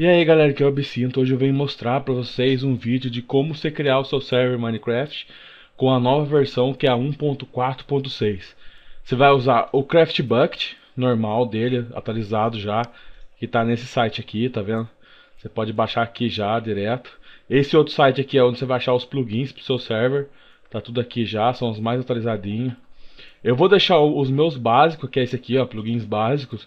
E aí galera, que é o Absinto, hoje eu venho mostrar para vocês um vídeo de como você criar o seu server Minecraft com a nova versão que é a 1.4.6 Você vai usar o Craft Bucket, normal dele, atualizado já, que está nesse site aqui, tá vendo? Você pode baixar aqui já, direto Esse outro site aqui é onde você vai achar os plugins para o seu server, tá tudo aqui já, são os mais atualizadinhos Eu vou deixar os meus básicos, que é esse aqui, ó, plugins básicos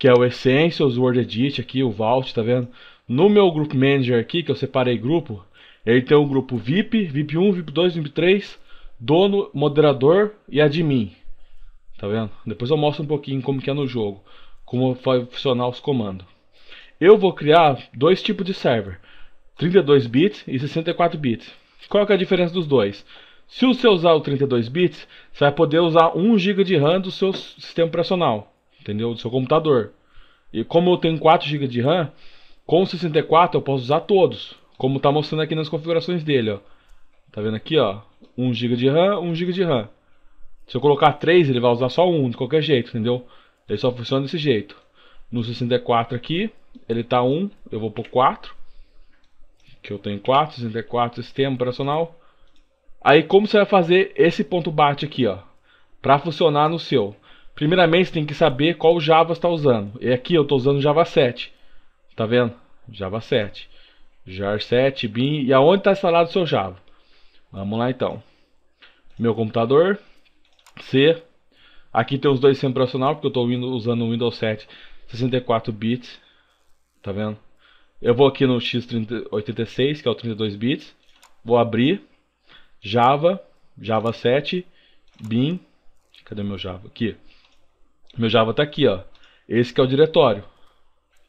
que é o Essentials, Word Edit aqui, o Vault, tá vendo? No meu Group Manager aqui, que eu separei grupo, ele tem o um grupo VIP, VIP 1, VIP 2, VIP 3, dono, moderador e admin. Tá vendo? Depois eu mostro um pouquinho como que é no jogo, como vai funcionar os comandos. Eu vou criar dois tipos de server, 32 bits e 64 bits. Qual que é a diferença dos dois? Se você usar o 32 bits, você vai poder usar 1 GB de RAM do seu sistema operacional, entendeu? Do seu computador. E como eu tenho 4 GB de RAM, com 64 eu posso usar todos, como está mostrando aqui nas configurações dele, ó. Tá vendo aqui, ó, 1 GB de RAM, 1 GB de RAM. Se eu colocar 3, ele vai usar só um, de qualquer jeito, entendeu? Ele só funciona desse jeito. No 64 aqui, ele tá 1, eu vou por 4. Que eu tenho 4, 64, sistema operacional. Aí como você vai fazer esse ponto bate aqui, ó, para funcionar no seu? Primeiramente, tem que saber qual Java está usando. E aqui eu estou usando Java 7. Tá vendo? Java 7. JAR 7, BIM. E aonde está instalado o seu Java? Vamos lá então. Meu computador. C. Aqui tem os dois sistemas operacional, porque eu estou usando o Windows 7 64 bits. Tá vendo? Eu vou aqui no x86, que é o 32 bits. Vou abrir. Java. Java 7. BIM. Cadê meu Java? Aqui. Meu Java está aqui, ó. Esse que é o diretório.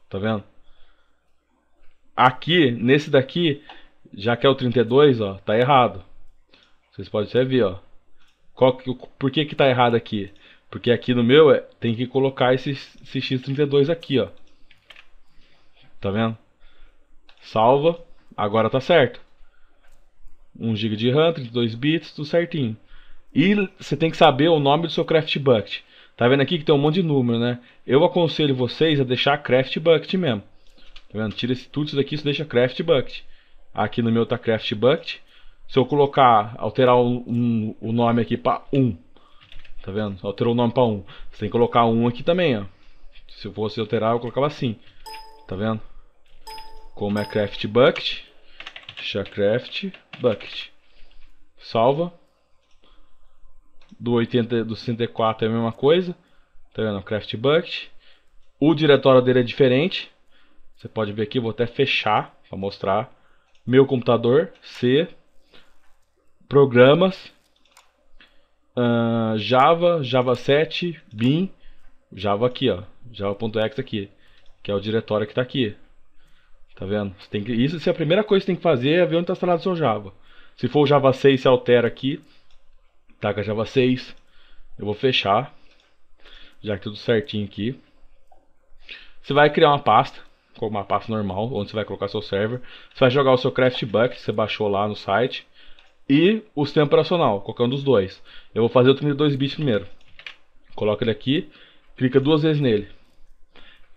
Tá vendo? Aqui, nesse daqui, já que é o 32, ó, tá errado. Vocês podem até ver, ó. Qual que, por que que tá errado aqui? Porque aqui no meu é, tem que colocar esse, esse x32 aqui, ó. Tá vendo? Salva. Agora tá certo. 1 GB de RAM, 32 bits, tudo certinho. E você tem que saber o nome do seu craft bucket. Tá vendo aqui que tem um monte de número, né? Eu aconselho vocês a deixar Craft Bucket mesmo. Tá vendo? Tira esse, tudo isso daqui, isso deixa Craft Bucket. Aqui no meu tá Craft Bucket. Se eu colocar, alterar um, um, o nome aqui para 1, um, tá vendo? Alterou o nome para 1. Um. Você tem que colocar 1 um aqui também, ó. Se eu fosse alterar, eu colocava assim. Tá vendo? Como é Craft Bucket. Deixa Craft Bucket. Salva do 80 do 64 é a mesma coisa. Tá vendo? Craft Bucket. O diretório dele é diferente. Você pode ver aqui, vou até fechar para mostrar. Meu computador, C, programas, uh, Java, Java 7, BIM, Java aqui, ó, Java.exe aqui, que é o diretório que está aqui. Tá vendo? tem que, isso é a primeira coisa que você tem que fazer é ver onde está instalado o seu Java. Se for o Java 6, você altera aqui taca Java 6. Eu vou fechar, já que tudo certinho aqui. Você vai criar uma pasta, como uma pasta normal, onde você vai colocar seu server. Você vai jogar o seu Craft Bucket, que você baixou lá no site. E o sistema operacional, colocando os dois. Eu vou fazer o 32 bits primeiro. Coloca ele aqui, clica duas vezes nele.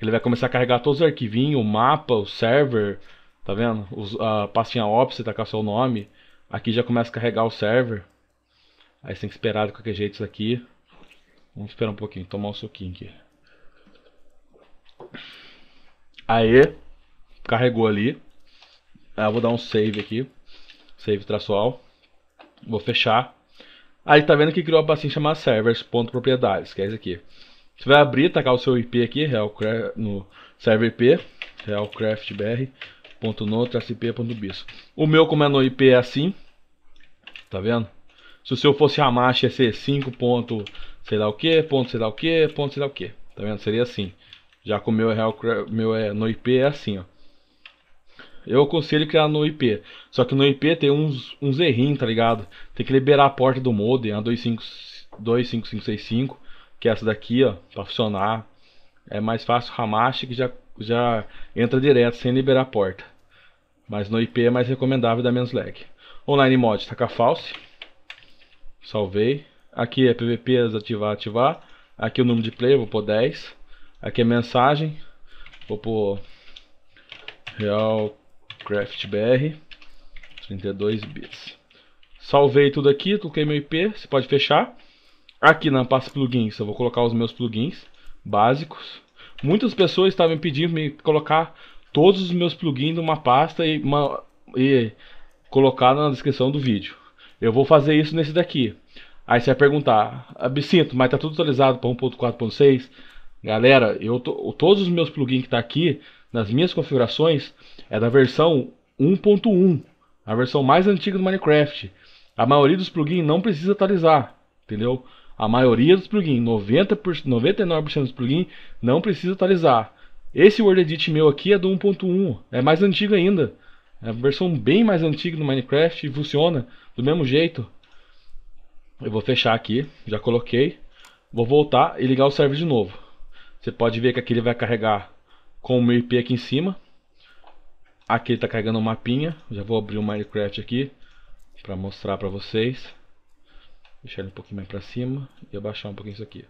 Ele vai começar a carregar todos os arquivinhos, o mapa, o server, tá vendo? a pastinha ops, você tacar tá seu nome. Aqui já começa a carregar o server. Aí você tem que esperar de qualquer jeito isso aqui. Vamos esperar um pouquinho, tomar um suquinho aqui. Aê, carregou ali. Aí ah, eu vou dar um save aqui. Save traçual. Vou fechar. Aí tá vendo que criou uma pastinha chamada servers.propriedades, que é isso aqui. Você vai abrir, tacar o seu IP aqui, no server IP, hellcraftbr.no-ip.bis. O meu, como é no IP, é assim. Tá vendo? Se o seu fosse Hamash, ia ser 5 ponto sei lá o que, ponto sei lá o que, ponto sei lá o que. Tá vendo? Seria assim. Já com o meu real, meu é no IP é assim, ó. Eu aconselho criar no IP. Só que no IP tem uns, uns errinhos, tá ligado? Tem que liberar a porta do modem, a 25565, que é essa daqui, ó, pra funcionar. É mais fácil Hamash que já, já entra direto sem liberar a porta. Mas no IP é mais recomendável dá menos lag. Online mod, taca tá false. Salvei. Aqui é PVP, desativar, ativar. Aqui o número de player, vou pôr 10. Aqui é mensagem. Vou pôr Real Craft BR 32 bits. Salvei tudo aqui, toquei meu IP, você pode fechar. Aqui na pasta plugins, eu vou colocar os meus plugins básicos. Muitas pessoas estavam pedindo me colocar todos os meus plugins numa pasta e, uma, e colocar na descrição do vídeo. Eu vou fazer isso nesse daqui. Aí você vai perguntar, Absinto, mas tá tudo atualizado para 1.4.6? Galera, eu tô, todos os meus plugins que tá aqui, nas minhas configurações, é da versão 1.1, a versão mais antiga do Minecraft. A maioria dos plugins não precisa atualizar, entendeu? A maioria dos plugins, 90%, 99% dos plugins, não precisa atualizar. Esse WordEdit meu aqui é do 1.1, é mais antigo ainda. É a versão bem mais antiga do Minecraft e funciona do mesmo jeito. Eu vou fechar aqui, já coloquei. Vou voltar e ligar o server de novo. Você pode ver que aqui ele vai carregar com o meu IP aqui em cima. Aqui ele está carregando o um mapinha. Já vou abrir o Minecraft aqui para mostrar para vocês. Deixar ele um pouquinho mais para cima e abaixar um pouquinho isso aqui.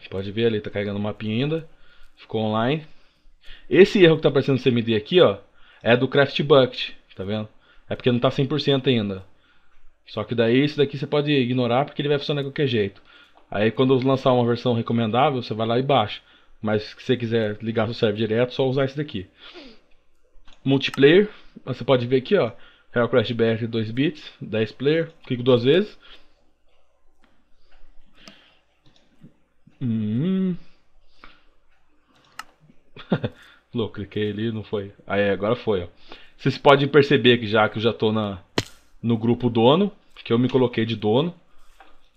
Você pode ver, ali, está carregando o um mapinha ainda. Ficou online. Esse erro que está aparecendo no CMD aqui, ó é do Craft Bucket, tá vendo? É porque não tá 100% ainda. Só que daí esse daqui você pode ignorar porque ele vai funcionar de qualquer jeito. Aí quando eu lançar uma versão recomendável, você vai lá e baixa. Mas se você quiser ligar seu server direto, só usar esse daqui. Multiplayer, você pode ver aqui, ó. Real Crash BR 2 bits, 10 player, clico duas vezes. Hum. Falou, cliquei ali, não foi. Aí, agora foi, ó. Vocês podem perceber que já que eu já tô na, no grupo dono, que eu me coloquei de dono.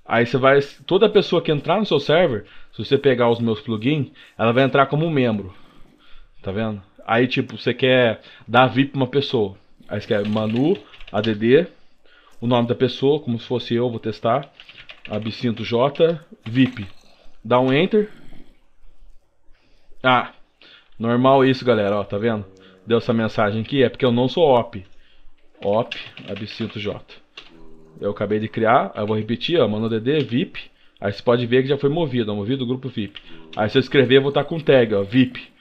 Aí você vai. Toda pessoa que entrar no seu server, se você pegar os meus plugins, ela vai entrar como um membro. Tá vendo? Aí tipo, você quer dar VIP pra uma pessoa. Aí você quer Manu, ADD, o nome da pessoa, como se fosse eu, vou testar. Absinto J, VIP. Dá um Enter. Ah, Normal isso, galera, ó, tá vendo? Deu essa mensagem aqui, é porque eu não sou op. Op, absinto J. Eu acabei de criar, eu vou repetir, ó, mano DD, VIP. Aí você pode ver que já foi movido, ó, movido o grupo VIP. Aí se eu escrever, eu vou estar tá com tag, ó, VIP.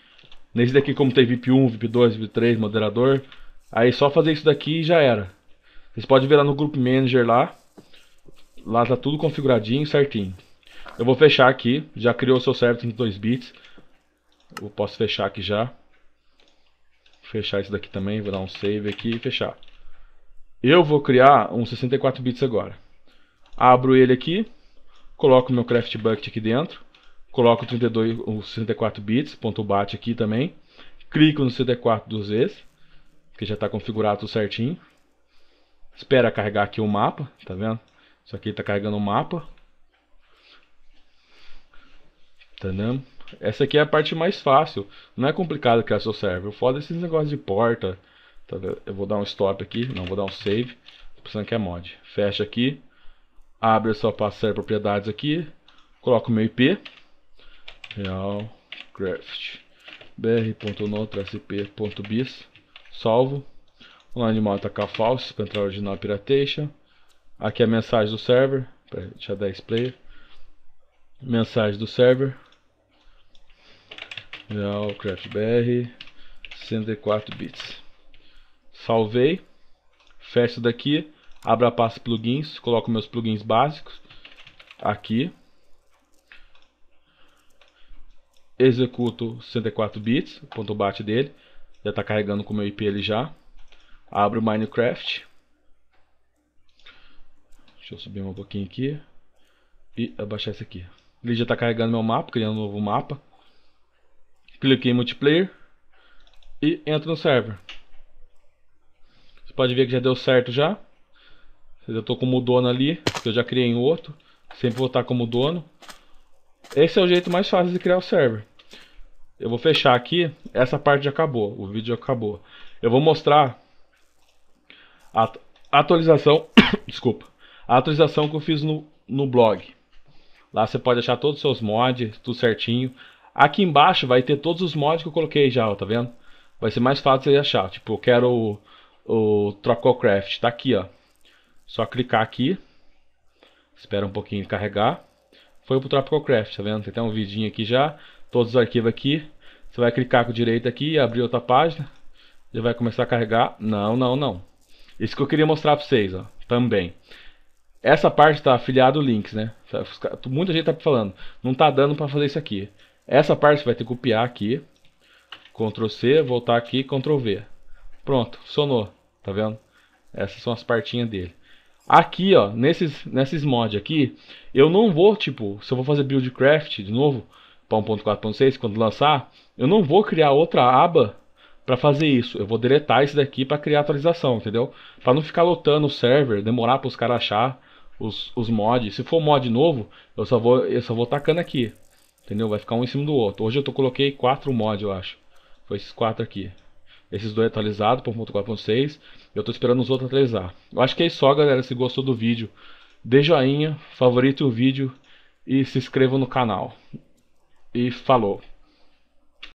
Nesse daqui, como tem VIP 1, VIP 2, VIP 3, moderador. Aí só fazer isso daqui e já era. Vocês podem ver lá no grupo Manager lá. Lá tá tudo configuradinho, certinho. Eu vou fechar aqui. Já criou o seu server em 2 bits. Eu posso fechar aqui já. Fechar isso daqui também, vou dar um save aqui e fechar. Eu vou criar um 64 bits agora. Abro ele aqui, coloco meu craft bucket aqui dentro, coloco 32, o 64 bits, ponto .bat aqui também, clico no 64 duas vezes, que já está configurado tudo certinho. Espera carregar aqui o mapa, tá vendo? Isso aqui está carregando o mapa. Tá vendo? Essa aqui é a parte mais fácil. Não é complicado criar seu server. foda é esses negócios de porta. Tá eu vou dar um stop aqui. Não, vou dar um save. Tô precisando que é mod. Fecha aqui. Abre a sua passeio propriedades aqui. Coloco o meu IP. Realcraft. br.no-ip.bis. Salvo. Online mata tá falso para entrar original piratation. Aqui é a mensagem do server. Pera, deixa eu player Mensagem do server. Geral CraftBR 104 bits. Salvei. Fecho daqui. Abro a pasta plugins. Coloco meus plugins básicos. Aqui. Executo 64 bits. O ponto bate dele. Já está carregando com o meu IP ele já. Abro Minecraft. Deixa eu subir um pouquinho aqui. E abaixar esse aqui. Ele já está carregando meu mapa, criando um novo mapa clique em multiplayer e entra no server. Você pode ver que já deu certo já. Eu estou como dono ali, eu já criei outro. Sempre vou estar como dono. Esse é o jeito mais fácil de criar o server. Eu vou fechar aqui, essa parte já acabou, o vídeo já acabou. Eu vou mostrar a atualização, desculpa, a atualização que eu fiz no, no blog. Lá você pode achar todos os seus mods, tudo certinho. Aqui embaixo vai ter todos os mods que eu coloquei já, ó, tá vendo? Vai ser mais fácil você achar. Tipo, eu quero o, o Tropical Craft, tá aqui, ó. Só clicar aqui. Espera um pouquinho carregar. Foi pro Tropical Craft, tá vendo? Tem até um vidinho aqui já. Todos os arquivos aqui. Você vai clicar com o direito aqui e abrir outra página. Já vai começar a carregar. Não, não, não. Isso que eu queria mostrar para vocês, ó, também. Essa parte está afiliado links, né? Muita gente tá falando, não tá dando para fazer isso aqui. Essa parte você vai ter que copiar aqui. Ctrl C, voltar aqui, Ctrl V. Pronto, sonou. Tá vendo? Essas são as partinhas dele. Aqui, ó, nesses, nesses mods aqui, eu não vou, tipo, se eu vou fazer buildcraft de novo, para 1.4.6, quando lançar, eu não vou criar outra aba para fazer isso. Eu vou deletar esse daqui para criar atualização, entendeu? Para não ficar lotando o server, demorar para os caras achar os, os mods. Se for mod novo, eu só vou eu só vou tacando aqui. Entendeu? Vai ficar um em cima do outro. Hoje eu tô, coloquei quatro mods, eu acho. Foi esses quatro aqui. Esses dois atualizados, 1.4.6. Eu tô esperando os outros atualizar. Eu acho que é isso só, galera. Se gostou do vídeo, dê joinha, favorite o vídeo e se inscreva no canal. E falou!